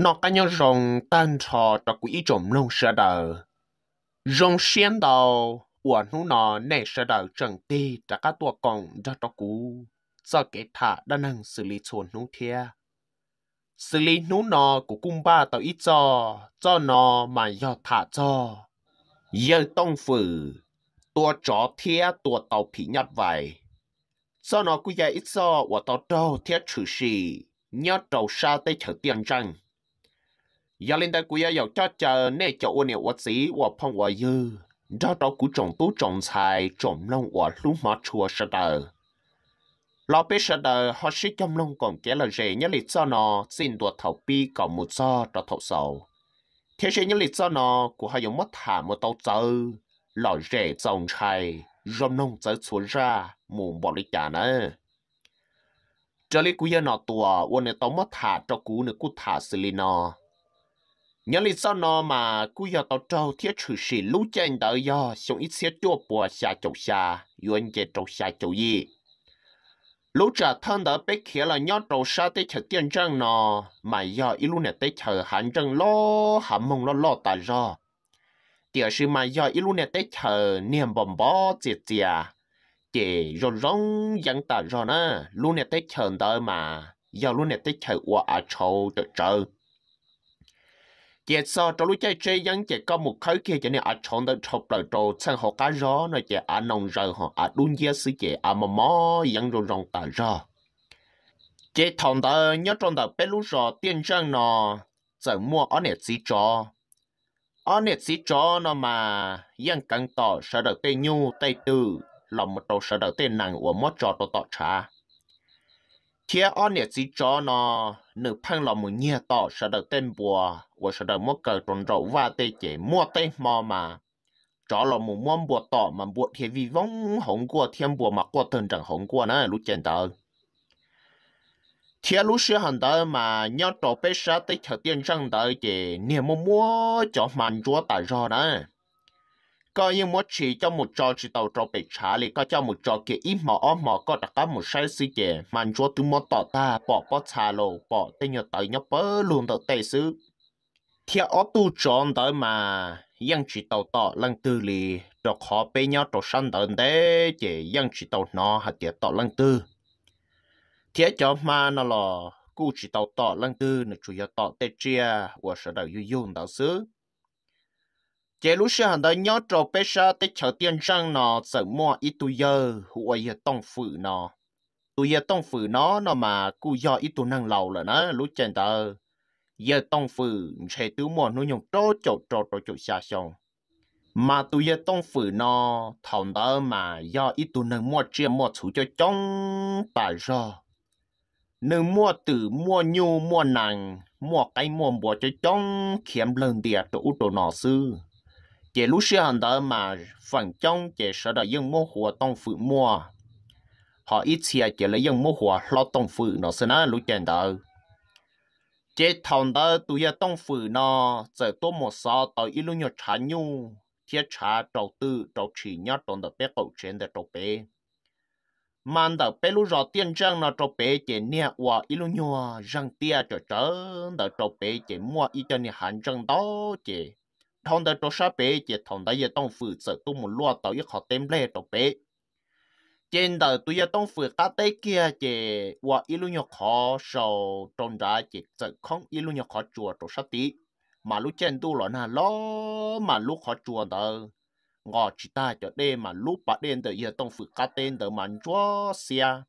nó cá nhau rồng tan trò cho quý trộm lông sợ đời rồng xiên đầu của nó nó nảy sợ đời trần ti cho các tua còng cho cho cú do kẻ thả đã năng xử lý chuồn nó thia xử lý nó nó của cung ba tàu ít cho cho nó mà do thả cho giờ tông phử tua chó thia tua tàu phí nhặt vậy cho nó cứ dạy ít cho của tàu trâu thia trừ xì nhớ đầu sao tới chở tiền rằng giờ lên đây cũng giờ cho chờ nè cho ôn nè vật gì ô phong ô dư đó đó cũng trồng tú trồng xài trồng lông ô lú mà chùa sợ đời lo biết sợ đời họ sẽ trong lông còn kẻ là rẻ nhớ lịch do nó xin đùa thầu pi còn một do đó thầu sầu thế sẽ nhớ lịch do nó của họ dùng mất thả một tàu tàu lò rẻ trồng xài rong nông tới xuống ra mù bỏ lịch cả nữa trở lại cú giờ nó tuổi ôn nè tàu mất thả cho cú nè cú thả xử lý nó nhớ lý do nó mà cứ giờ tao trâu thiết chửi sĩ lũ chân đỡ do xuống ít xế chua bùa xa chậu xa yuân chế chậu xa chậu gì lũ trả thân đỡ bế khía là nhớ trâu xa tế chờ tiên chân nó mà do ít lũ này tế chờ hẳn chân lô hẳn mông lô lô tà do tiểu sư mà do ít lũ này tế chờ niềm bòm bó chìa chìa chì rôn rong dân tà do nè lũ này tế chờ đỡ mà do lũ này tế chờ ua à trâu tự trời giờ sau trong lúc chơi chơi vẫn chỉ có một khối kia cho nên à chọn được chụp lại đồ sang họ cá rô nó chỉ à nồng rồi họ à đun dưa sự chỉ à mò mò vẫn rồi rong cả rờ chỉ thằng đó nhớ trong đó bé lúc rờ tiền trang nó giờ mua ở nè chỉ cho ở nè chỉ cho nó mà vẫn cần tỏ sợ được tên nhu tay tư lòng một đầu sợ được tên nàng của mót trò tổ tọt trà thế on nhiệt gì cho nó nửa phăng lò một nhiệt tỏ sợ đợt tên bùa và sợ đợt mua cờ tròn rậu và tê chế mua tê mò mà cho lò một mua bùa tỏ mà bùa thì vì vong hồng của thiên bùa mà qua thần chẳng hồng của nó lúc chèn tờ thế lúc xưa hẳn tờ mà nhau trò bê sa tê chờ tiên răng tờ chế niềm mua mua cho mạnh chúa tài do đó có những mối chỉ cho một trò chỉ tàu trò bị trả lại có cho một trò kia ít mà ó mà có đặc một sai sự kể mà cho tụi một tỏ ta bỏ bỏ trả lộ bỏ tên nhớ tới nhớ bớ luôn tới tệ xứ theo ó tu chọn tới mà yang chỉ tàu tỏ lần tư lì đồ khó bê nhau đồ săn tới đấy chỉ yang chỉ tàu nó hạt tiệt tỏ lần tư thế cho mà nó là cụ chỉ tàu tỏ lần tư là chủ yếu tỏ tê chia và sẽ đầu yêu dùng đạo xứ chế lúc xưa hẳn đó nhớ trò bé sa tới chờ tiên răng nó sợ mua ít tu giờ hụa giờ tông phử nó tu giờ tông phử nó nó mà cu do ít tu năng lầu là nó lúc chân tờ giờ tông phử sẽ tứ mua nó nhung trò trò trò trò trò xa xong mà tu giờ tông phử nó thằng đó mà do ít tu năng mua chia mua chủ cho trong tài rồi nâng mua từ mua nhu mua nặng, mua cái mua bùa cho trong kiếm lần tiền tụ đồ nọ sư chế lúc xưa hàng đó mà phần trong chế sở đó dùng mua hồ tông phụ mua họ ít xe chế lấy dùng mua hồ lo tông phụ nó sẽ nói lúc chèn đó chế thằng đó tụi giờ tông phụ nó giờ tôi một số tôi ít lúc nhớ trả nhu thiết trả đầu tư đầu chỉ nhớ trong đó bé cậu trên đó đầu bé mà đó bé lúc rồi tiền trang nó đầu bé chế nè và ít lúc nhớ răng tia cho chớ đó đầu bé chế mua ít cho nè hàng trang đó chế thông tới chỗ sát bé chỉ thông tới giờ tông phụ sợ tôi muốn loa tàu ít họ tem lê tổ bé trên đời tôi giờ tông phụ ta tới kia chỉ qua ít luôn nhọc họ sầu trong đó chỉ sợ không ít luôn nhọc họ chùa chỗ sát tí mà lúc trên tôi lo na lo mà lúc khó chùa đó ngọ chỉ ta cho đây mà lúc bắt đêm tới giờ tông phụ cá tên tới mà chúa xe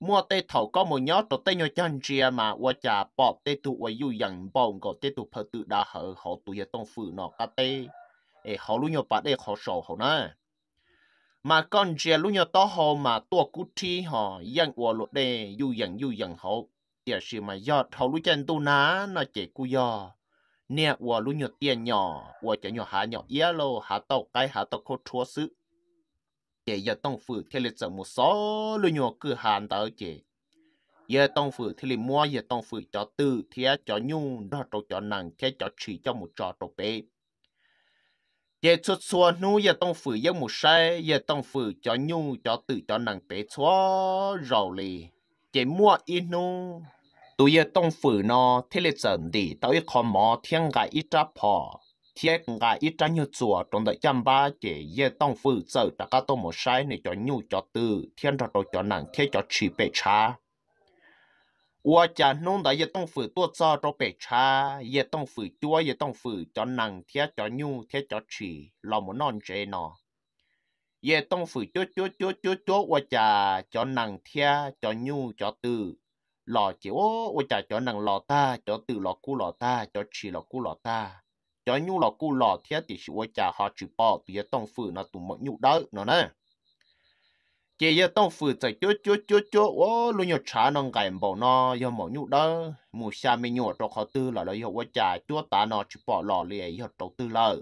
mua tê thầu có một nhóm tổ tê nhớ chân chia mà và chả bỏ tê tụ và yêu dần bông có tê tụ phật tự đã hở họ tụ giờ tông phụ nó cả tê ê họ luôn nhớ bắt tê họ sổ họ nè mà con chia luôn nhớ to họ mà tua cú thi họ dân và luật đê yêu dần yêu dần họ giờ sự mà do họ luôn chân tu ná nó chỉ cú do nè và luôn nhớ tiền nhỏ và chả nhỏ hạ nhỏ yếu lô hạ tàu cái hạ tàu khó chúa sự chế giờ tông phủ thì lịch sử một số lưu nhỏ cứ hàn tới chế giờ tông phủ thì lịch mua giờ tông phủ cho tư thì cho nhung đó cho cho nàng thì cho chỉ cho một trò trò bé chế xuất xua nu giờ tông phủ giấc một sai giờ tông phủ cho nhung cho tư cho nàng bé xóa rồi lì chế mua ít nu tụi giờ tông phủ nó thì lịch sử đi tới khó mò thiên gà ít tráp họ thế ngài ít trái như chùa trong đời chăm ba chỉ ye tông phụ trợ đã có tôi một sai này cho nhu cho từ thiên cho tôi cho nàng thế cho chỉ nó tông cho cho cho cho cho cho nặng nặng ta ta cu cu chỉ bệ ta cho nhu lọ cu lọ thiết thì sự trả họ chịu bỏ bây giờ tông phụ nó tụi mọi nhu đỡ nó nè chỉ giờ tông phụ chạy chốt chốt chốt chốt ô luôn nhiều trả nó ngày bỏ nó giờ mọi nhu đỡ mù xa mình nhổ cho họ tư lọ lấy họ trả chúa ta nó chịu bỏ lọ liền họ đầu tư lợ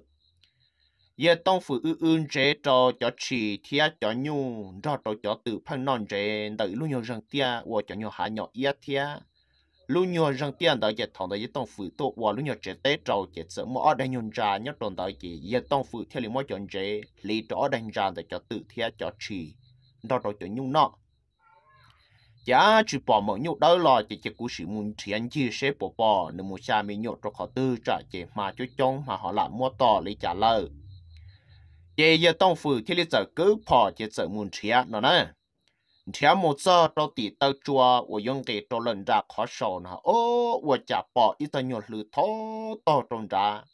giờ tông phụ ư ư chế cho cho chỉ thiết cho nhu cho cho cho từ phân non chế đợi luôn nhiều răng tia ô cho nhiều hạ nhỏ yết thiết lúc nhỏ rằng tiền đó giờ thằng đó giờ tông phụ tổ và lúc nhỏ trẻ tế trâu trẻ sợ mà ở đây nhon ra nhớ tồn đó chỉ giờ tông phụ theo lý mỗi chọn chế lý đó ở đây ra để cho tự theo cho trì đó đó cho nhung nọ giá chỉ bỏ mở nhục đó là chỉ chỉ cú sự muốn thiện chi sẽ bỏ bỏ nếu muốn xa mình nhục cho họ tư trả chỉ mà cho chong mà họ làm mua to lấy trả lời chỉ giờ tông phụ theo lý giờ cứ bỏ chỉ sợ muốn thiện nó nè 条么子到底到抓，我用的到人家可少呢。哦，我家宝一到牛头头到中家，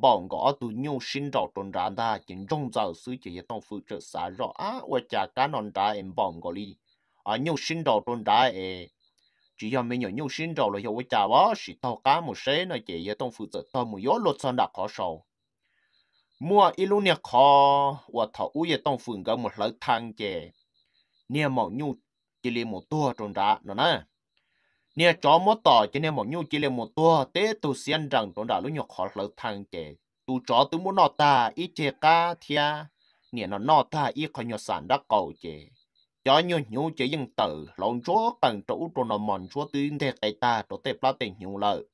帮个都牛心到中家的，真中早时就一当负责啥肉啊？我家干人家也帮个哩，啊牛心到中家诶，只要没有牛心到了，要我家哇是到干么谁呢？就一当负责到么要落成那可少。mua ít lúc nè khó, và thầu uy tông phường gần một lỡ thang chè nè mỏ nhu chỉ liền một tua tròn ra nó nè nè chó mỏ tỏ chỉ nè mỏ nhu chỉ liền một tua tế tu xiên rằng tròn ra lúc nhọc khó lỡ thằng trẻ tu chó tu muốn nọ ta ít chê ca thia nè nó nọ ta ít khó nhọ sản đã cầu chè chó nhu nhu chỉ dân tử lòng chúa cần trụ tròn nó mòn chúa tuyên thế cái ta tròn tép lá tiền nhu lợi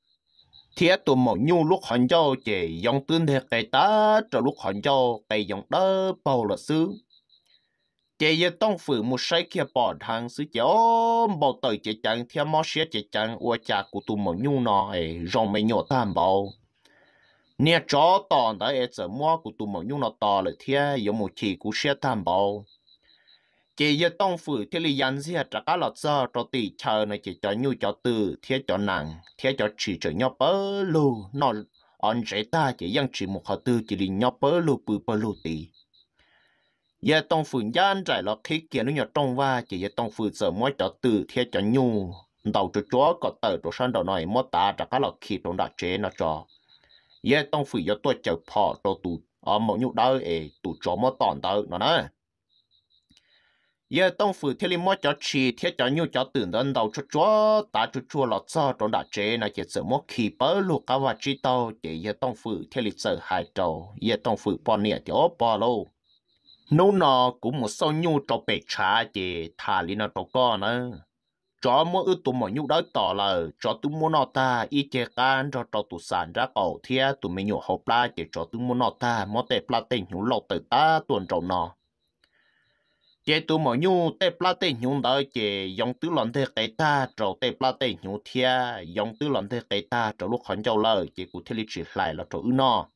thiết tụ mỏ nhu lúc hòn cho chỉ dòng tương thể cây ta cho lúc hòn cho cây dòng đó bầu là sướng chế ye tông phủ một sai kia bỏ thằng sư chế ôm bảo tới chế chẳng theo mò xe chế chẳng ua cha của tụi mỏ nhung nọ ấy rong mấy nhỏ tham bảo nè chó tòn đã ấy giờ mua cụ tụ mỏ nhung nọ to lại thế yếu một chỉ của xe tham bảo chế ye tông phủ thế li yan gì trả cá lọt giờ cho tỷ chờ này chế cho nhu cho từ thế cho nặng thế cho chỉ cho nhau bớ lù nọ anh chế ta chế yang chỉ một họ từ chỉ li nhau bớ lù bự bớ lù tỷ giờ tông phụ nhân trải là khi kiện nó nhỏ trong va chỉ giờ tông phụ sợ mới trở từ thế cho nhu đầu cho chúa có tờ đồ săn đầu này mất ta trả cái là khí trong đã chế nó cho giờ tông phụ giờ tôi chờ phò cho tụ ở một nhục đó ấy tụ chó mất tòn tờ nó nè giờ tông phụ thế li mất cho chi thế cho nhu cho từ đơn đầu cho chúa ta cho chúa là cho trong đã chế nó chỉ sợ mất khí bớ lục cả và chi tàu chỉ giờ tông phụ thế li giờ hai tàu giờ tông phụ bỏ nè thì ốp bỏ lâu nô nọ cũng một số nhu cho bể trà chị thả lý nó cho con nữa cho mỗi ư tụi mọi nhu đó tỏ là cho tụi mua nọ ta y chế can cho cho tụi sản ra cầu thia tụi mình nhu hộp la chị cho tụi mua nọ ta mua tệ pla tệ nhu lộc tự ta tuần trầu nọ chị tụi mọi nhu tệ pla tệ nhu đó chị dòng tứ lần thế cái ta trầu tệ pla tệ nhu thia dòng tứ lần thế cái ta cho lúc hắn châu lời chị cụ thể lý chỉ lại là trầu ư nọ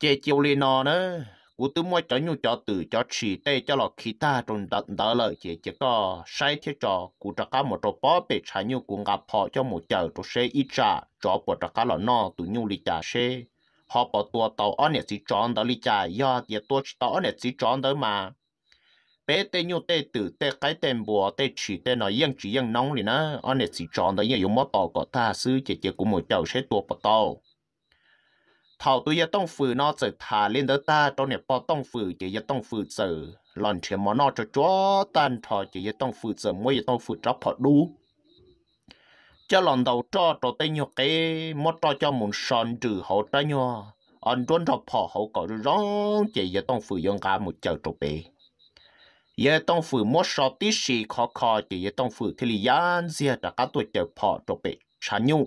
chị chiều liền nọ nữa cú tư mua cho nhu cho từ cho chỉ tê cho lọ khí ta trong đợt đó lợi chỉ chỉ có sai thế cho cú cho cá một trò bó bể trái nhu cung gặp họ cho một chờ trò xe ít trả cho bộ cho cá lọ nọ tụi nhu lì trả xe họ bỏ tua tàu ở nè chỉ chọn đó lì trả do tiệt tua tàu ở nè chỉ chọn đó mà bé tê nhu tê tử tê cái tên bùa tê chỉ tê nó yên chỉ yên nóng thì nó ở nè chỉ chọn đó nhiều mất tàu có tha sư chỉ chỉ cú một chợ xe tua bỏ tàu thảo tôi giờ tông phử nó sẽ thả lên đó ta trong này bao tông phử chỉ giờ tông phử sẽ lần chuyện mà nó cho chó tan thọ chỉ giờ tông phử sẽ mỗi giờ tông phử tróc họ đủ, cho lần đầu cho cho tay nhau cái mất cho cho muốn son trừ họ tay nhau anh tuấn thọ họ họ có rong chỉ giờ tông phử dùng cả một chợ trộn bể giờ tông phử mất so tí xì khó khó chỉ giờ tông phử thì lý gián giờ đã cả tuổi chợ họ trộn bể sáng nhau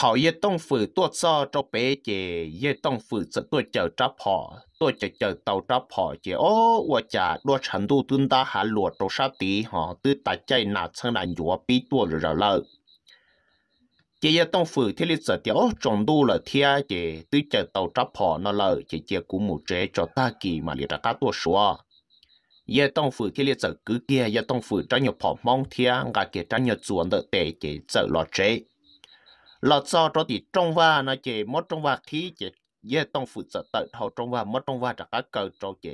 thảo ye tông phủ tua cho cho bé chè ye tông phủ sẽ tua chờ trả phò tua chờ chờ tàu trả phò chè ô và chả đua chẳng đu tuân ta hà lụa trâu sa tí họ tư ta chạy nà sang nà nhúa bí tua rồi rồi lợ chè ye tông phủ thế lịch sử thì ô chồng đu là thia chè tư chờ tàu trả phò nó lợ chè chè cũng một trẻ cho ta kỳ mà liệt ra cá tua sủa ye tông phủ thế lịch sử cứ kia ye tông phủ trả nhiều phò mong thia ngà kia trả nhiều chuồn đỡ tệ chè sợ lo trẻ ลอดซอตัวตรจงว่านะเจมดจงว่าที่เจเยต้องฝึกสติเข่าจงว่ามดจงว่าจากเกิดเจ้เจ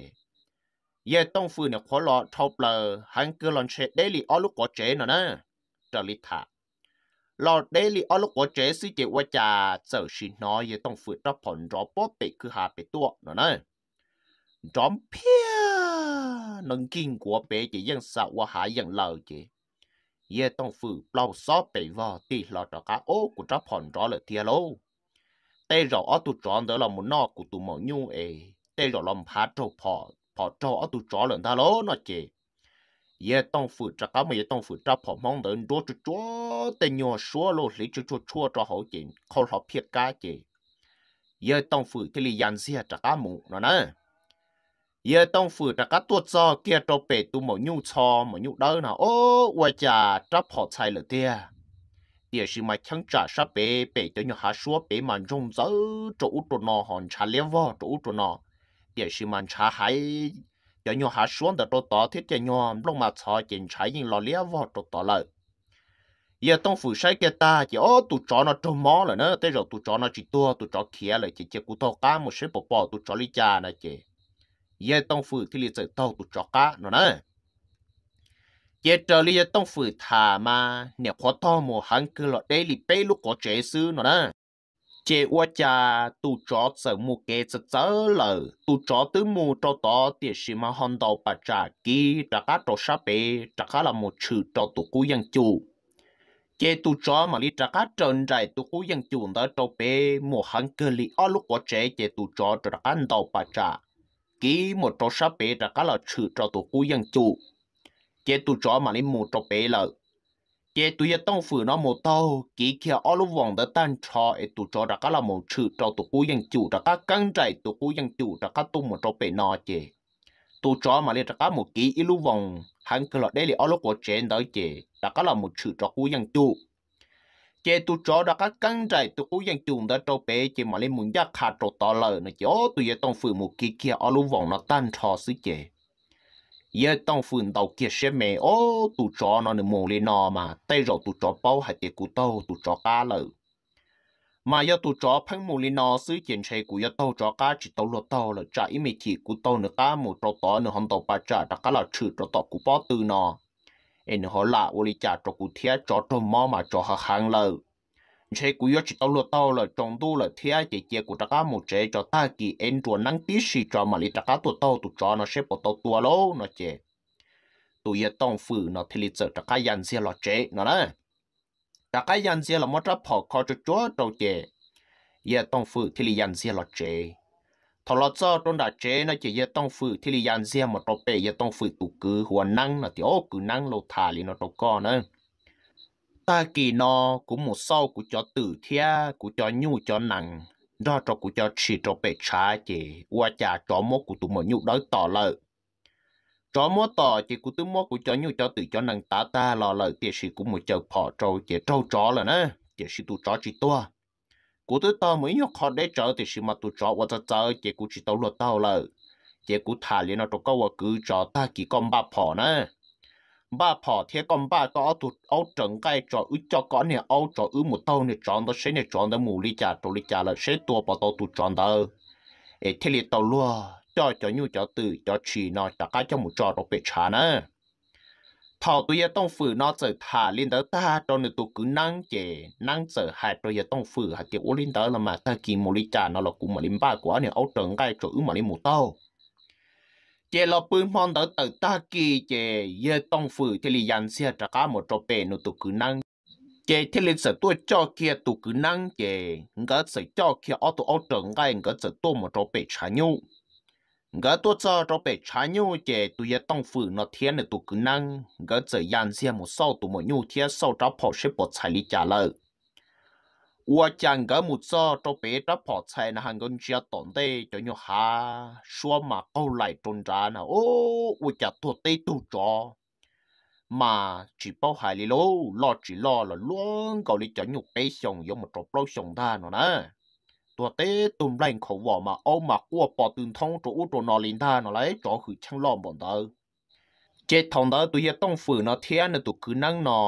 เยต้องฝึกเนี่ยขอลอเทบาเปล่าหันเกลอนเชดได้ลีออลูกกอเจนะนะจริตาลอดได้ลีออลูกกอเจสิเจว่าจะเจอชินน้อยเยต้องฝึกรับผลรอป๊อปเปคือหาไปตัวนะนะจอมเพี้ยนังกินกัวเป๋เจยังสาวหายังเล่าเจ ye tông phụ lao xó bể vò ti lọ trọ cá ô của trọ phòn rõ lợ thia lô tê rõ ở tu trọn đó là một nọ của tụ mỏ nhu ê tê rõ lòng phá trâu phò phò trâu ở tu trọ lợn ta lô nó chê ye tông phụ trọ cá mà ye tông phụ trọ phò mong đợi đua chú chú tê nhò xua lô lý chú chú chua trọ hậu chê khâu lọ phiết cá chê ye tông phụ cái lý dàn xe trọ cá mụ nó nè giờ tông phủ đã cắt tuột cho kia trâu bể tu mỏ nhu cho mỏ nhu đỡ nào ô qua chả trắp họ chạy lửa tia tia sự mà chẳng trả sắp bể bể cho nhau hạ xuống bể mà rong dỡ chỗ trụ nào hòn trả liếm vò chỗ trụ nọ tia sự mà trả hái giờ nhau hạ xuống đã trâu tỏ thiết cho nhà lúc mà cho chỉnh trái nhìn lo liếm vò trâu tỏ lợi giờ tông phủ sai kia ta chỉ ô tu chó nó trâu mó rồi nữa thế rồi tu chó nó chỉ tua tu chó kia rồi chỉ chỉ cụ thâu cá một số bò bò tu chó lý cha này chỉ ye tông phụ thì li chơi tàu tụ cho cá nó nè ye trở li ye tông phụ thả mà nè khó to mồ hắn cứ lọt đây li lúc có chế sư nó nè chế qua cha tụ cho sợ mù kê sợ sợ lờ cho tứ mù cho to tiệt sĩ mà hòn đầu bà trả kí trả cá trò sa bê là một chữ cho tụ cú dân chủ tu cho mà li trả cá trần trại tu cú dân chủ đó cho bé mùa hắn li ở lúc có chế chế tu cho trả cá đầu bà trả kí một trò sáp bể đã cá là chữ trò tổ cú dân chủ chế tu chó mà lấy một trò bể lợ chế tu giờ tông phủ nó một tàu kí kia ở lúc vòng đã tan trò ấy tu chó đã cá là một chữ trò tổ cú dân chủ ra cá căng chạy tổ cú dân chủ ra cá tu một trò bể nọ chế tu chó mà lấy đã cá một kí ít lúc vòng hắn cứ lọt đây là ở lúc của chế đó chế đã cá là một chữ trò cú dân chủ chế tu chó đã các căng trại tu u dân chúng đã trâu bé chế mà lên muốn giác khá trâu to lờ nó chó ô tụi tông phử một kia kia ở lúc vòng nó tan trò xứ chế giờ tông phử đầu kia sẽ mẹ ô tu chó nó nên mồ lên nó mà tay rồi tu chó bao hạt chế cụ tao tu chó cá lờ mà giờ tu chó phăng mồ lên nó xứ chiến chế cụ giờ tàu chó cá chỉ tàu lọ tao là chạy mấy chỉ cụ tao nữa cá một trâu to nữa hòn tàu ba trả đã cá là trừ trâu to cụ bao từ nó เอ็นหัวละวลีจ่าจกุเทียจอดมอมาจอหฮังเลยใช้กุยจิตอลตเลยจงดูเลยเทียเจเจกุตะกามุเจจอตากีเอ็นตัวนังตีสีจอมาลิตะก้าตัวโตตุจอนเชปวตตัวโลนเจตัวยัต้องฝืนนะที่ลิจตะกายันเสียหลอดเจนะนะตะกายันเสียหลอมดรับพอคอจุจ้วโตเจยัต้องฝืนที่ลิยันเสียหลอดเจ thọ lọ cho trong đã chế nó chỉ giờ tông phử thì li yan riêng mà tao bể giờ tông phử tụ nó là ô cứ năng lô thả liền nó tao co nữa ta kỳ nó cũng một sau của cho tử thia của cho nhu cho nặng đó cho của cho chỉ cho bể trái chỉ qua trả cho mốt của tụ mọi nhu đói tỏ lợi cho mốt tỏ chỉ của tụi mốt của cho nhu cho tử cho nặng ta ta lo lợi tiền sĩ cũng một chờ phò trâu chỉ trâu chó là nữa chỉ sĩ tụ chó chỉ toa cú tôi to mấy nhóc khó để trở thì sự mà tôi chọn và chờ chỉ cú chỉ tao luật tao là chỉ cú thả liền nó trong câu và cứ cho ta chỉ con ba phò nè, ba phò thế con ba có ở tụ ở trần cái cho ứ cho có nè ở cho ứ một tao nè chọn đó sẽ nè chọn đó mù lý trả tổ lý trả là sẽ tua bỏ tao tụ chọn đó ê thế liền tao luôn cho cho nhu cho từ cho chỉ nó cho cái cho một trò đó bị trả nữa thọ tôi giờ tông phử nó trở thả lên tới ta cho nên tôi cứ năng chế năng trở hại tôi giờ tông phử hạt chế uống lên tới là mà ta kỳ một ly trà nó là cũng mà lên ba quá này ấu trần gai chữ mà lên một tao chế lo bưng mong tới tới ta kỳ chế giờ tông phử thì lì dàn xe trả cá một trò bè nó tôi cứ năng chế thì lên sợ tôi cho kia tôi cứ năng chế ngỡ sợ cho kia ấu tôi ấu trần gai ngỡ sợ tôi một trò bè chả nhau ก็ตัวเจ้าจะไปใช้ยูเจตุยต้องฝืนนาเทียนในตุกนั่งก็จะยันเสียหมดสู้ตุหมยูเทียนสู้จบพอเช้ปศัยลิจาร์เลยว่าจังก็หมดเจ้าจะไปจบพอใช้ในะฮังกันเชียตอนเดยจะยู่หาชัวมาเข้าไหลจนจานะโอ้ว่าจะตัวเตตุจอมาจีบเอาหายลิโลล่อจีล่อลล้วนเกาหลีจะอยู่ไปส่งยมจะปล่ายส่งได้นะตัวเต้ตุ่มแรงเขาว่ามาเอามากัวปอตื่นท้องจู่ๆุตนอลินทานอะไรจ่อหือช่างล้อมบ่นเตอเจ็ดทองเตอตัวเฮียต้องฝืนนอเทียนตัวคือนั่งนอ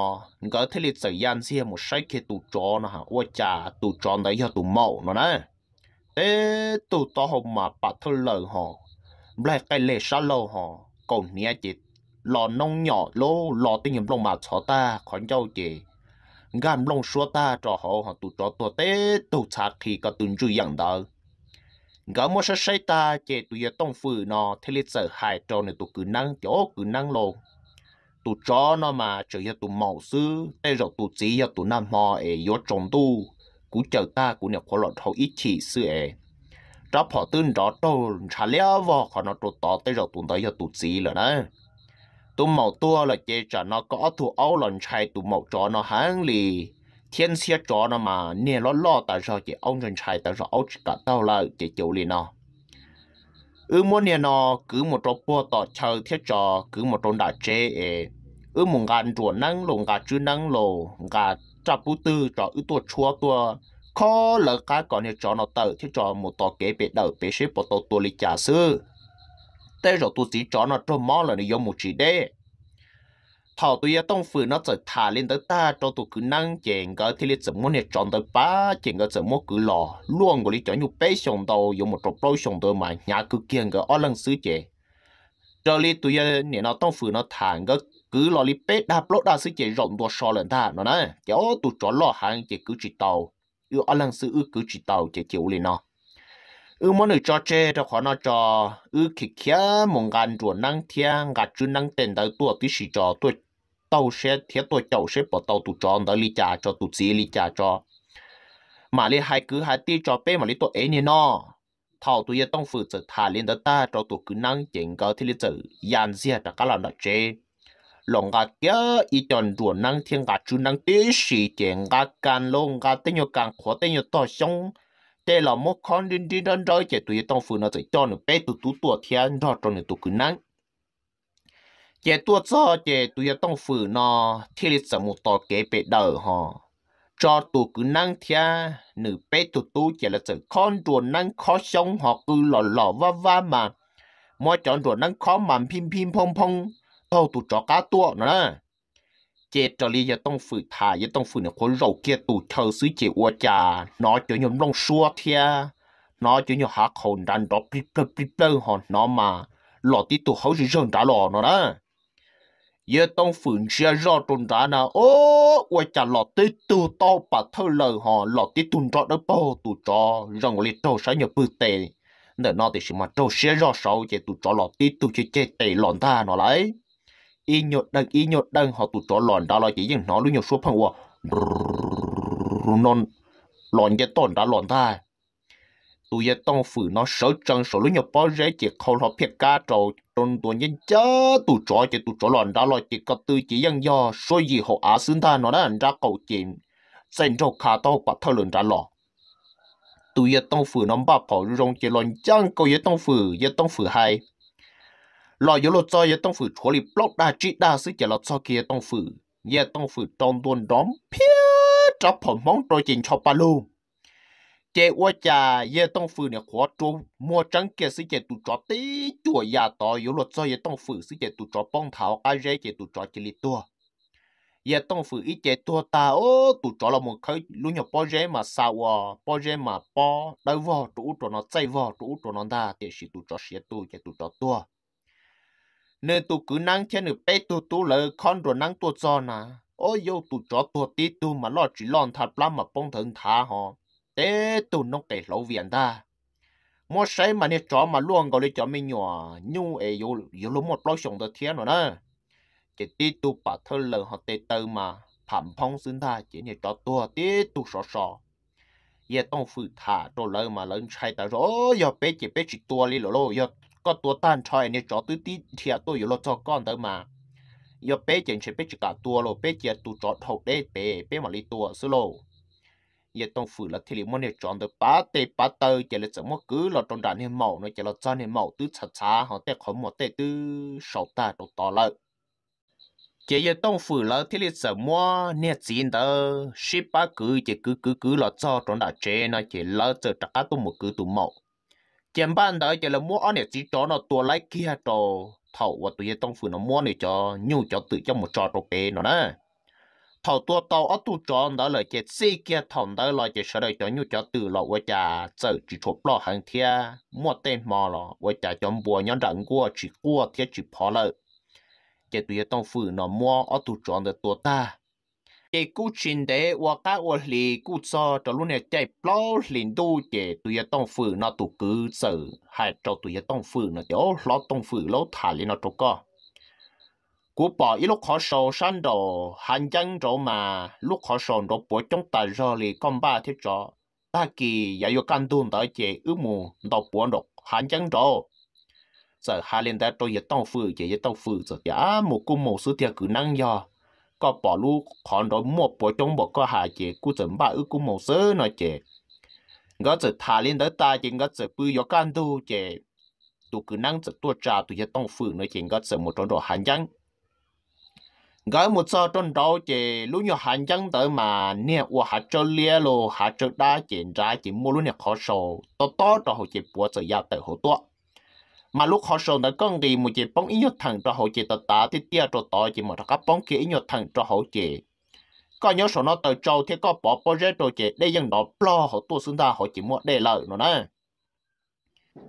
นก็เทลิดใส่ยันเสียหมดใช้เคตัวจอนะฮะว่าจ่าตัวจอนได้ยายตัวเมาเนาะนะเต้ตัวต่อหมาปัดทะเลหอแบลกไกเลชาโลหอก่อนเนี้ยจิตหลอนน้องหยอโลหลอติ่งยมลงมาชอตาขอนเจ้าเจ ngam long số ta cho họ họ tụ cho tổ tế tụ sát khi có tuần chui dạng đó ngã mua sẽ say ta chế tụ giờ tông phử nó thế lịch sử hai cho nên tụ cứ năng chỗ cứ năng lô tụ cho nó mà chờ giờ tụ mạo sư tê rồi tụ chỉ giờ tụ nam mò ấy yếu trồng tu cú chờ ta cú nhập khó lọt họ ít chỉ sư ấy đó họ tin đó đâu trả lẽ vào họ nó tụ tỏ tê rồi tụ tới giờ tụ chỉ là đấy tụ mẫu tua là chế trả nó có thủ áo lần chạy tụ mẫu cho nó hàng lì thiên xe cho nó mà nè lo lo tại sao chị ông lần chạy tại sao ông chỉ cả tao là chị chịu lì nó ư muốn nè nó cứ một trò bùa tỏ chờ thiết trò cứ một trò đã chế ế ư một ngàn rùa năng lồ ngà chữ năng lồ ngà trăm bú tư trò ư tua chúa tua khó lỡ cái còn nè trò nó tự thiết trò một tò kế bể đầu bể xếp một tò tua lì trả sư tới rồi tôi chỉ cho nó trâu mò là nó giống một chỉ đê, thảo tôi tông phử nó trở thả lên tới ta cho tôi cứ năng chèn cái thì lịch sử muốn này chọn tới ba chèn cái sử muốn cứ lò luôn của lý chọn như bé xong đầu dùng một trộn bôi xong đầu mà nhà cứ kiện cái ở lần xứ chè cho lý tôi này nó tông phử nó thả cái cứ lò lý bé đa lỗ đa xứ chè rộng đua so lên ta nó nè cháu tôi chọn lò hàng chè cứ chỉ tàu ở lần xứ cứ chỉ tàu chè chịu lên nó ư món này cho chê cho khó nó cho ư khi kia mong gan ruột năng thiên gạt chữ năng tiền tới tua tí sĩ cho tua tàu xe thiết tua chậu xe bỏ tàu tụ cho tới lý trả cho tụ gì lý trả cho mà lý hai cứ hai tí cho bé mà lý tụ ấy nè nó thảo tụ yên tông phụ trợ thả lên tới ta cho tụ cứ năng chỉnh cao thì lý trợ yàn dìa cho các lão nó chê lòng gà kia ý chọn ruột năng thiên gạt chữ năng tí sĩ chèn gạt can lông gạt tên nhau càng khó tên nhau to xong thế là một con đi đi đơn đôi chỉ tụi tông phụ nó chỉ cho nó bé tu tu tụi thiên đó cho nó tu cứ nắng chỉ tụi cho chỉ tụi tông phụ nó thiên lịch sử một tòa kế bé đỡ họ cho tu cứ nắng thiên à, nữ bé tu tu, chạy là chỉ con đùa nắng khó sống họ cứ lò lò va va mà mỗi chọn đùa nắng khó mà phim phim phong phong thôi tu cho cá tụi nữa chế trở giờ tông phử thả giờ tông phử nó khó rầu kia tụ thờ sứ chế ua nó cho nhóm long xua thia nó cho nhóm hạ khổn đàn đó bí bí bí bí hòn nó mà lọ tí tụ hấu rừng rừng đã lọ đó giờ tông phử chia rõ trồn ra nà ô ua tí tụ to bà thơ lờ hòn lọ tí tụ rõ đó bò tụ trò rừng lì trâu sá nhờ bư tề nở nó thì sự mà trâu xế rõ sâu chế tụ trò lọ tí tụ chế chế tề lọn ta nó lấy y nhột đằng y nhột đằng họ tụt chó lòn đó là chỉ những nó lúc nhột xuống phẳng ua non lòn cái tổn đã lòn ta tụi giờ tông phử nó sợ chân sợ lúc nhột bao rễ chỉ khâu họ phiệt cá trầu trong tụi nhân chớ tụi chó chỉ tụi chó lòn đó là chỉ có tư chỉ dân do số gì họ á xứng ta nó đã ăn ra cầu chuyện xin cho khá tao bắt thơ lần ra lò tụi giờ tông phử nó bắt bỏ rong chỉ lòn chăng cầu giờ tông phử giờ tông phử hay lò yếu lò cho yếu tông phử, chỗ lì block đa chỉ đa sự chỉ lò cho kia tông phủ yếu tông phủ trong tuần đóng phía cho phẩm mong tôi chỉnh cho ba lô chế quá cha yếu tông phử, này khó chỗ mua trắng kia sự chỉ tụ cho tí chùa nhà to yếu lò cho yếu tông phử, sự chỉ tụ cho bông thảo cái rễ chỉ tụ cho chỉ lì tua yếu tông phủ ít chế tua ta ô tụ cho là một cái lúc nhỏ bao rễ mà sao à bao rễ mà bao đâu vào tụ cho nó chạy vào tụ cho nó đa thì chỉ tụ cho sẽ tụ chỉ tụ cho tua nên tụ cứ năng trên được bê tụ tụ lỡ con rồi năng tụ cho nà ô yêu tụ cho tụ tí tụ mà lo chỉ lon thật lắm mà bông thân thả họ té tụ nó kể lẩu viện ta mua sấy mà nè chó mà luôn gọi cho mình nhỏ nhu ấy yêu yêu lúc một lo sống được thiên rồi nè chỉ tí tụ bà thơ lỡ họ tê tơ mà thảm phong xin ta chỉ nè chó tụ tí tụ sọ sọ ye tông phụ thả đồ lỡ mà lớn chạy ta rồi giờ bé chỉ bé chỉ tua đi lỗ có tua tan cho nên cho tới tí thiệt tôi yếu lo cho con tới mà yếu bé chỉnh chỉ bé chỉ cả tua lo bé chỉ tu cho học để bé bé mà li tua xí lo yếu tông phủ là thì li muốn để chọn được ba tê ba tơ chỉ là chọn một cứ là trong đàn hình mẫu nó chỉ là cho hình mẫu tứ cha cha họ tê khó một tê tứ sáu ta đồ to lợi chỉ yếu tông phủ là thì li chọn mua nè chín tơ ship ba cứ chỉ cứ cứ cứ là cho trong đàn chế nó chỉ là chọn tất cả tu một cứ tu mẫu chém ban đó chỉ là mua anh để chỉ cho nó tua lái kia cho thầu và tụi tông phụ nó mua để cho nhu cho tự cho một trò đồ kê nó nè thầu tua tàu ở tu cho đó là chỉ xe kia thầu đó là chỉ sợ đời cho nhu cho tự lọ và cha sợ chỉ chụp lo hàng thia mua tên mò lọ và cha trong bùa nhon đặng qua chỉ qua thiết chỉ phá lợi chỉ tụi tông phụ nó mua ở tu cho nó tua ta chế cú chín để và các vật lý cú cho cho luôn này chạy bao liền đu chế tụi tông phử nó tụ cứ sở hay cho tụi tông phử nó chỗ lo tông phử lo thả lên nó chỗ co cú bỏ ít lúc khó sầu san đồ hành dân chỗ mà lúc khó sầu nó bỏ trong tài rồi lì con ba thế chỗ ta kỳ giải vô căn tuôn tới chế ước mù đồ bỏ đồ hành dân chỗ giờ hai lên đã tôi giờ tông phử chế giờ tông phử giờ giả một cú một số tiền cứ năng do có bỏ lu còn đó một bộ trong bộ có hạ chế cú chuẩn ba ư cú màu sơ nó chế ngã chỉ thả lên tới ta chỉ ngã chỉ bự gió can tu chế tu cứ năng chỉ tua trà tu chỉ tông phử nó chế ngã chỉ một trong đó hàn chăng ngã một sao trong đó chế lúc nhỏ hàn chăng tới mà nè u hạ cho lia lô hạ cho đa chế ra chế mua luôn nè khó sầu to to đó hồ chế bùa chỉ giao tới hồ tuột mà lúc họ sống đã con đi một chỉ bóng ít nhất thần cho hậu chỉ tờ tá thì tia cho tỏ chỉ một cái bóng kia ít nhất thần cho hậu chỉ có nhớ số nó tờ châu thì có bỏ bỏ rết rồi chỉ để dân nó lo họ tu sinh ta họ chỉ muốn để lợi nó nè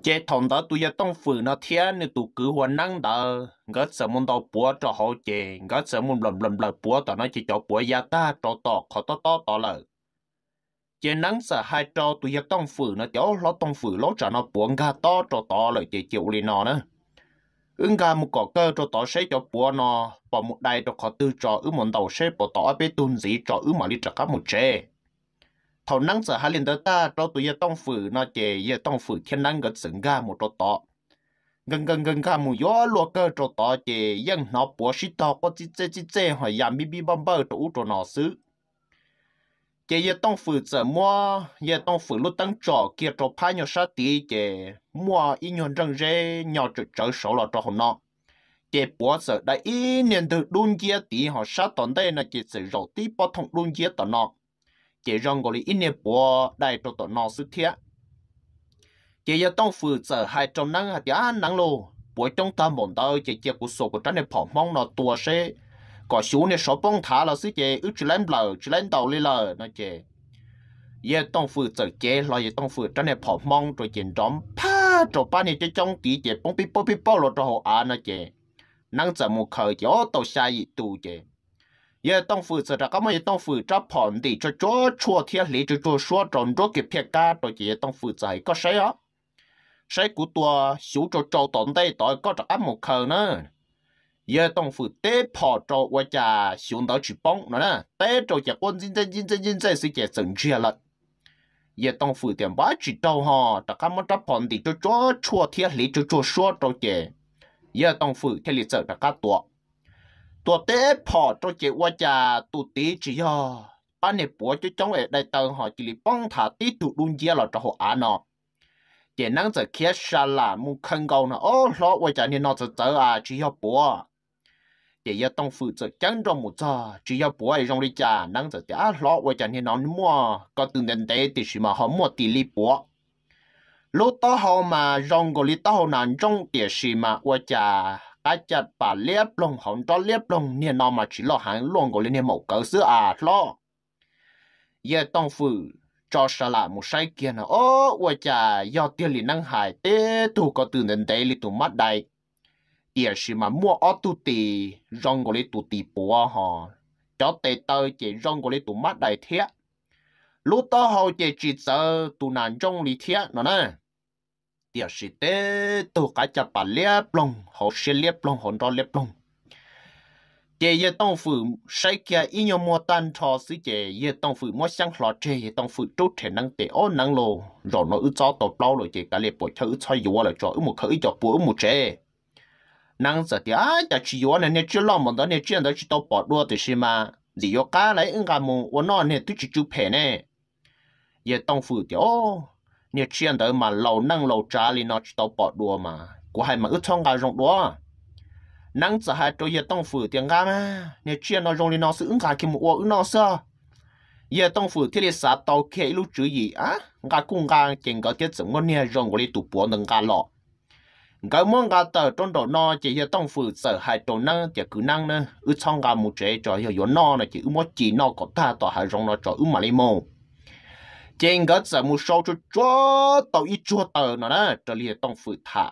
chị thằng đó tôi giờ tông phử nó thiên nên tụi cứ hoàn năng đó ngất sợ muốn tao búa cho họ chế ngất sợ muốn lầm lầm lầm búa tao nó chỉ cho búa gia ta cho tọt họ to to to lợi chỉ nắng sợ hai trò tôi giờ tông phử nó cháu ló tông phử ló trả nó buồn gà to trò to lại chỉ chịu liền nó nữa ứng gà một cỏ cơ trò to sẽ cho buồn nó bỏ một đài trò khó tư trò ứng một đầu sẽ bỏ tỏ bê tuân gì trò ứng mà đi trả cá một chế thầu nắng sợ hai liền tới ta trò tôi giờ tông phử nó chỉ giờ tông phử thiên nắng gần sừng gà một trò to gần gần gần gà một gió lúa cơ trò to chỉ dân nó buồn xí to có chít chít chít hỏi yam bi bi bom bơ trò u trò nó xứ chế ye tông phụ mua ye tông phụ lúc tăng trọ kia trọ phá nhau sát tí chế mua ít nhuận răng rê nhỏ trở trở lọ trọ hồn nọ chế bố sợ đại ý niên từ đun chia tí họ sát tổn đây là chế sử rổ tí bó thông đun chia tổn nọ chế rong gọi lý ít niên bố đại trọ tổn nọ sư thiết chế ye tông phụ hai trong năng hạt giá năng lô bố trong ta mổn tao chế chế của sổ của trái này phỏ mong nọ tùa xe có số này số bông thả là sư chế ước chỉ lên lờ chỉ lên đầu lên lờ nó chế giờ tông phụ trợ chế là giờ tông phụ cho này phò mong rồi chuyển đóng pa rồi ba này cho trong tí chế bông bì bông bì bông rồi cho họ ăn nó chế năng giờ một khởi chế tàu xa gì tù chế giờ tông phụ trợ ra cái mà tông phụ cho phò đi cho cho chua thiên lý cho cho xua tròn cho cái phe cá rồi giờ tông phụ trợ có sai á sai của tua xíu cho trâu tổn tây tội có được ăn một khởi nữa giờ tổng phụ tế phò cho qua trà xuống đó chỉ bóng nó nè tế cho chả quân dân dân dân dân dân dân sẽ chả sừng chia lận giờ tổng phụ tiền bá chỉ đâu họ ta các món trắp phòn thì cho cho chua thiết lý cho cho xua cho chả giờ tổng phụ thiết lý sợ ta các tuổi tuổi tế phò cho chả qua trà tụ tí chỉ yo ban này bố cho trong ở đây tàu họ chỉ bóng thả tí tụ đun chia là cho họ ăn nó chỉ năng giờ kia xa là mu khăn gầu nó ô lo qua trà nên nó sẽ tới à chỉ yo bố chỉ 要当负责 chân trong một giờ chỉ 要 bố ấy trong đi trả năng giờ trả lọ với chẳng hiện nó mua có từng đến tế thì chỉ mà họ mua tỷ lý bố lúc đó họ mà rong của lý đó họ nàn trong tiền gì mà với trả cái chặt bà liếp lông hỏng cho liếp lông nên nó mà chỉ lo hàng luôn của lý nên mẫu sữa à lo giờ tông phụ cho sa là một sai kia nó ô với trả do tiền lý năng hải tế tu có từng đến tế lý tụ mắt đại giờ xí mà mua ở tu tì rong của lấy tu tì bùa họ cho tê tơ chỉ rong của lấy tu mắt đại thiết lúc đó họ chỉ chỉ sợ tu nàn rong lý thiết nó nè giờ xí tê tu cả chả bả liếp lòng họ sẽ liếp lòng họ đó liếp lòng chỉ giờ tông phụ sai kia ý nhau mua tan cho xí chỉ giờ tông phụ mua sang lọ chỉ giờ tông phụ chút thể năng tệ ô năng lô rồi nó ư cho tàu bao rồi chỉ cả liếp bộ chữ cho yếu rồi cho ư một khởi cho bùa một chế năng giờ thì ai ta chỉ yếu này nè chưa lo mà đó nè chuyện đó chỉ đâu bỏ đua được xí mà lý do cái này ứng cả mù ôn nó nè tôi chỉ chú phe nè giờ tông phụ thì ô nè chuyện đó mà lâu năng lâu trả lý nó chỉ đâu bỏ đua mà của hai mà ước thong cả rộng đua năng giờ hai tôi giờ tông phụ tiền cả mà nè chuyện nó rộng lý nó sự ứng cả kia mù ứng nó sao giờ tông phụ thì lý sao tao kia lúc chú ý á ngà cung ngà chừng cái tiết sự ngon nè rộng của lý tụ bỏ nâng cao. lọ cái mong gà tơ trong đó nó chỉ là tông phụ sợ hại trong năng chỉ cứ năng nữa ư trong gà một chế cho hiểu nó là chỉ ư mất chỉ nó có ta tỏ hại rong nó cho ư mà lấy mồ trên cái sợ một sâu cho cho tàu ít chua tơ nó đó cho liền tông phụ thả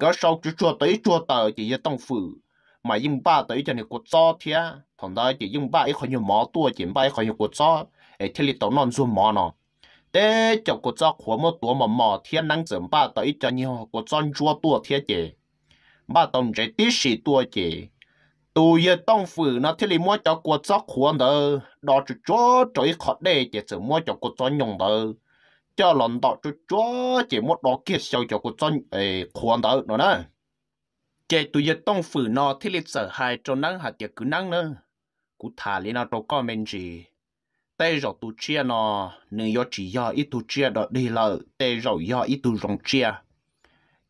cái sâu cho chua tới chua tơ chỉ là tông phụ mà dùng ba tới cho nên cột cho thế thằng đó chỉ dùng ba ấy khỏi nhiều mỏ tua chỉ ba ấy khỏi nhiều cột cho ấy thế thì tàu non xuống mỏ nó để cho cô cho khóa một tổ mà mò thiên năng chấm ba tới cho nhiều cô chọn chúa tổ thiên chế ba tổng chế tí sĩ tổ chế tù ye tông phử nó thế li mua cho cô cho khóa đó đó chú chúa trời khó đề chế chấm mua cho cô cho nhung đó cho lần đó chú chúa chế một đó kia sau cho cô cho khóa đó nữa nè chế tù ye tông phử nó thế li sợ hai cho năng hạt chế cứ năng nữa cú thả lên nó đâu có mình gì tay rọ tu chia nó nên yo chỉ yo ít tu chia đó đi là tay rọ yo ít tu rong chia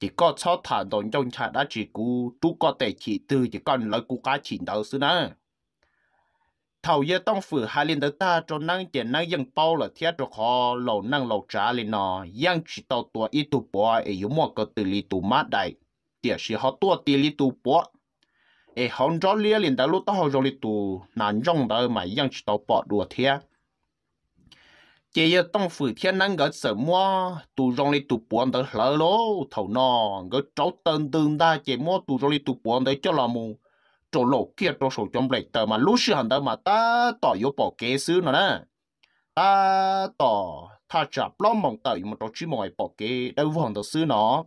chỉ có cho thả đòn trong chả đã chỉ cú tu có thể chỉ từ chỉ còn lời cú cá chỉ đầu xứ nữa thầu giờ tông phử hai liên tới ta cho năng tiền năng dân bao là thiết cho khó lầu năng lầu trả lên nó dân chỉ tàu tua ít tu bỏ ấy yếu mua cơ từ li tu mát đại tiền sĩ họ tua tiền li tu bỏ ấy họ cho lia liên tới lúc tao rồi li tu nản rong tới mà dân chỉ tàu bỏ đùa thiết chỉ yêu tông phủ thiên năng gỡ sở mua tụ rong đi tụ buồn tới lỡ lỗ thầu nọ gỡ cháu tân tương ta chỉ mua tụ rong đi tụ buồn tới cho là mù chỗ lộ kia chỗ số trong lệch tờ mà lúc xưa hàng tờ mà ta tỏ yếu bỏ kế xứ nữa nè ta tỏ ta chả lo mong tờ mà tổ chỉ mỏi bỏ kế đâu vòng tờ xứ nó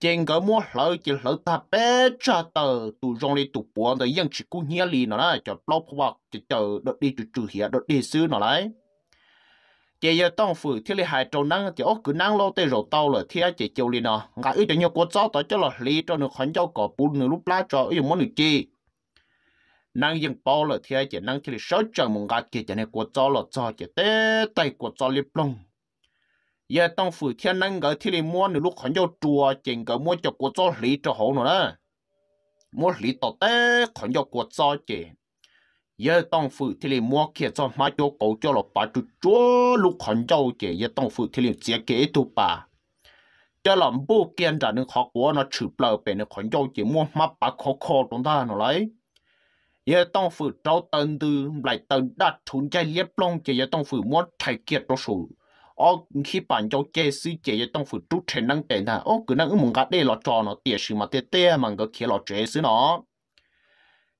trên gỡ mua lỡ chỉ lỡ ta bé cha tờ tụ rong đi tụ buồn tới yên chỉ cú nhia lì nó nè cho lo bỏ chỉ chờ đợi đi tụ trừ hiệp đợi đi xứ nó lại thì giờ tông phủ thì là hai trâu năng thì ốc cứ năng lâu tới rồi tao là thì ai chỉ châu liền nó ngã ít cho nhiều quá cháu tới cho là lý cho nó khẩn châu có bún nó lúc lá cho ấy muốn được chi năng dân bao là thì ai chỉ năng thì là sáu trăm một ngã kia cho nên quá cháu là cho chỉ té tay quá cháu liệp lông giờ tông phủ thì năng ngã thì là muốn nó lúc khẩn châu chùa chỉnh cái muốn cho quá cháu lý cho hậu nữa đó mua lý tới té khẩn cháu quá cháu chỉnh giờ tông phụ thì liền mua kia cho má cho cổ cho là bà chú chúa lúc khẩn châu chị giờ tông phụ thì liền chia kế tu bà cho làm bố kiên ra nên học của nó chịu bờ về nên khẩn châu chị mua má bà khó khó trong ta giờ tông phụ trâu tân tư lại tân đã trốn chạy liếp long chị giờ tông phụ mua thay kia đó số ở khi bạn cho chơi sư chơi giờ tông phụ trút trên năng tiền ta ô cứ năng muốn gạt đây là trò nó tiền sự mà tiền mà cái kia là chơi sư nó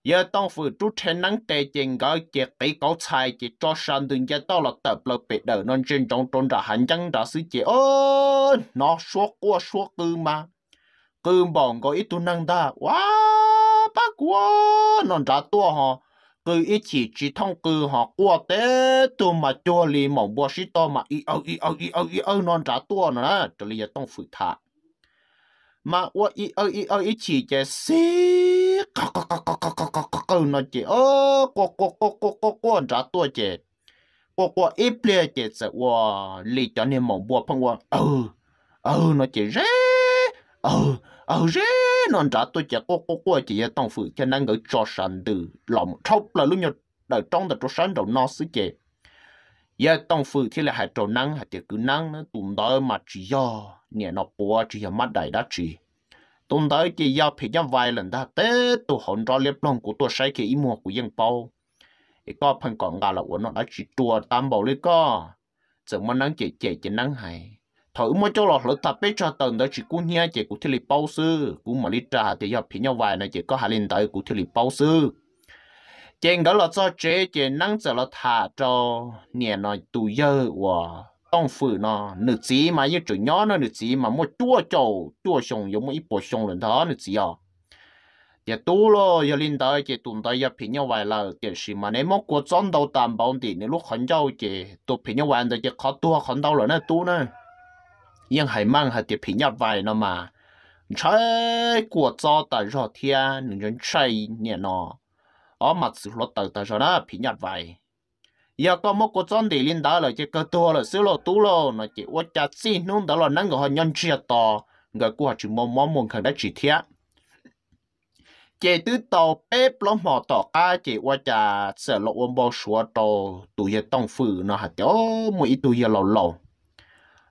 giờ tông phụ chú trên nắng tề tiền gọi chỉ cái cấu tài chỉ cho sàn đường giờ tao là tập lập bị đỡ non trên trong trong đã hành chân đã sự chỉ ơ nó suốt qua suốt cư mà cư bọn có ít tu năng ta quá bác quá non đã tua họ cứ ít chỉ chỉ thông cư họ qua té tu mà cho lì mỏng bò xí to mà y ơ y ơ y ơ y ơ non đã tua nữa cho lì giờ tông phụ thả mà qua y ơ y ơ ít chỉ chỉ xí có có có có có có có có có nó chị ô có có có có có có trả tua chị có có ít bia chị sẽ wow lì cho nên mỏng bùa phong wow ừ ừ nó ré ừ ừ ré nó trả tua chị có tông phụ cho nên người cho sẵn từ lòng thóc là lúc nhật đời trong đời trong sẵn đầu nó xứ chị giờ tông phụ thì là hạt trầu năng hạt tiệc cứ năng tụm đó mà chỉ do nhẹ nó chỉ là mắt đầy đã chỉ tụng tới chỉ giao phải giao vài lần đã tết tụ hồn cho liệp lòng của tôi sai cái ý mua của dân bao cái có phần còn gà là của nó đã chỉ tua tam bảo lấy có sự mà nắng chỉ chỉ chỉ nắng hay thử mới cho lọt lỡ tập biết cho tần đó chỉ cú nhia chỉ cú thiết lập bao sư cú mà lý trà thì giao phải nhau vài này chỉ có hai lần tới cú thiết lập bao sư chèn đó là do chế chèn nắng giờ là thả cho nhẹ nói tù dơ wow tông phủ nó nữ chỉ mà yêu chủ nhỏ nó nữ chỉ mà mua chua chầu chua sông giống mua ít bộ sông lên đó nữ chỉ à giờ tu lo giờ linh tới chỉ tồn tại giờ phi nhau vài lần, tiền sự mà nếu mà qua chân đầu tạm bảo thì nếu lúc khẩn trâu chỉ tu phi nhau vài rồi chỉ khó tu khẩn đầu rồi nó tu nữa nhưng hay mang hay tiền phi nhau vài nó mà chơi qua cho ta rồi thiên những chơi nhẹ nó ở mặt sự lo tới tới rồi đó phi nhau vài giờ có một cái chân để lên đó là chỉ có tua là xíu lo tú lo nó chỉ quá chặt xí nung đó là nâng người họ nhân chia to người của chỉ mong mong muốn khởi đã chỉ thiệt chỉ từ tàu bếp lo mò tỏ cá chỉ quá chặt sợ lo ôm bao số to, tụi giờ tông phử nó hạt chó mỗi tụi giờ lầu lầu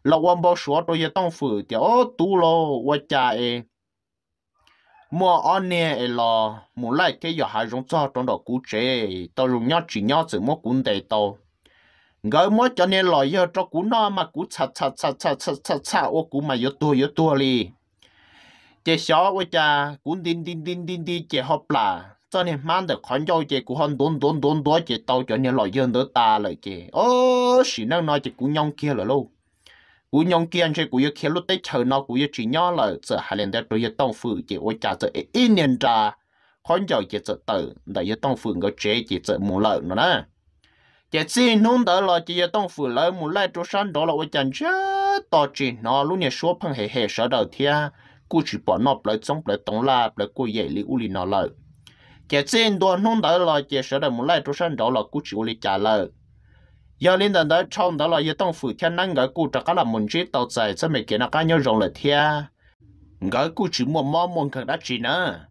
lo ôm bao số tụi giờ tông phử chó tú lo quá chặt mua ăn nè là mua lại cái giờ hai giống cho trong đó cú chế tao dùng nhau chỉ nhau chỉ mua cũng đầy tao ngỡ mua cho nên là giờ cho cú nó mà cú chả chả chả chả chả chả, chặt ô cú mà nhiều tua nhiều tua đi chế xó với cha cũng đinh đinh đinh đinh đi chế họp là cho nên mang được khoản giao chế cú hòn đốn đốn đốn đốn chế tao cho nên là giờ nó ta lại chế ô xí năng nói chế cú nhông kia là lâu cú nhông kia chơi cú yêu kia lúc tết chờ nó cú yêu chỉ nhỏ là giờ hai lần đã đấy tôi tông phụ chỉ ôi cha giờ ít niên trà con giàu chỉ giờ tử đại yêu tông phụ có chế chỉ giờ mù lợn nữa nè chỉ chỉ nông đó là chỉ yêu tông phụ lợn mù lại chỗ sân đó là ôi chân chứ to chỉ nó lúc nhà số phăng hệ hệ sợ đầu thia cú chỉ bỏ nó lại trong lại tông la lại cú dậy li u li nó lợn chỉ chỉ nông đó là chỉ sợ đầu mù lại chỗ sân đó là cú chỉ u li trả lợn 要领导到创到了一栋福田那个古着个了门街都在这么给那个要融了天，个古只么么么个那只呢？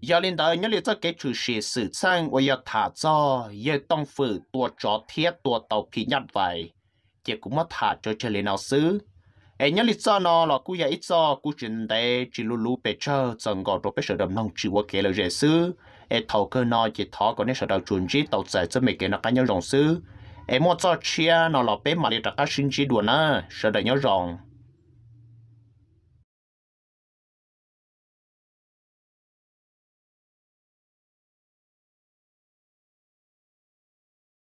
要领导你哩这给出些事情，我要他做，要当福多着天多到皮一外，结果么他就去领导师。哎，你哩做呢？老古也一做，古真的只路路被车，整个都被蛇的弄住我给了热事。哎，头个呢，一头个那蛇的准备都在这么给那个要融师。em mua cho chia nó lọp bé mà đi trắc các sinh chi đùa na sợ đợi nhớ ròng